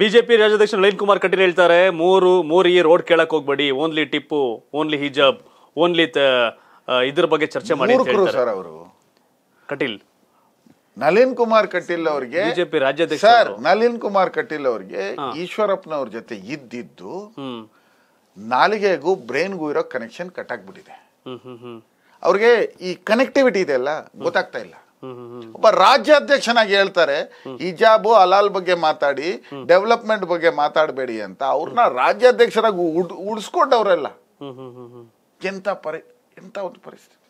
BJP ರಾಜ್ಯಾಧ್ಯಕ್ಷ ನಳಿನ್ ಕುಮಾರ್ ಕಟೀಲ್ ಹೇಳ್ತಾರೆ ಮೂರು ಮೂರು ಈ ರೋಡ್ ಕೇಳಕ್ ಹೋಗ್ಬೇಡಿ ಓನ್ಲಿ ಟಿಪ್ಪು ಓನ್ಲಿ ಹಿಜಾಬ್ ಓನ್ಲಿ ಇದ್ರ ಬಗ್ಗೆ ಚರ್ಚೆ ಮಾಡಿ ಅವರು ಕಟೀಲ್ ನಳಿನ್ ಕುಮಾರ್ ಕಟೀಲ್ ಅವ್ರಿಗೆ ಬಿಜೆಪಿ ರಾಜ್ಯಾಧ್ಯಕ್ಷ ನಳಿನ್ ಕುಮಾರ್ ಕಟೀಲ್ ಅವ್ರಿಗೆ ಈಶ್ವರಪ್ಪನವ್ರ ಜೊತೆ ಇದ್ದಿದ್ದು ನಾಲಿಗೆಗೂ ಬ್ರೈನ್ಗೂ ಇರೋ ಕನೆಕ್ಷನ್ ಕಟ್ ಆಗ್ಬಿಟ್ಟಿದೆ ಅವ್ರಿಗೆ ಈ ಕನೆಕ್ಟಿವಿಟಿ ಇದೆಯಲ್ಲ ಗೊತ್ತಾಗ್ತಾ ಇಲ್ಲ ಒಬ್ಬ ರಾಜ್ಯಾಧ್ಯಕ್ಷನಾಗಿ ಹೇಳ್ತಾರೆ ಹಿಜಾಬು ಅಲಾಲ್ ಬಗ್ಗೆ ಮಾತಾಡಿ ಡೆವಲಪ್ಮೆಂಟ್ ಬಗ್ಗೆ ಮಾತಾಡಬೇಡಿ ಅಂತ ಅವ್ರನ್ನ ರಾಜ್ಯಾಧ್ಯಕ್ಷರಾಗಿ ಉಡ್ ಉಡ್ಸ್ಕೊಂಡವ್ರೆಲ್ಲ ಎಂತ ಪರಿ ಎಂತ ಒಂದು ಪರಿಸ್ಥಿತಿ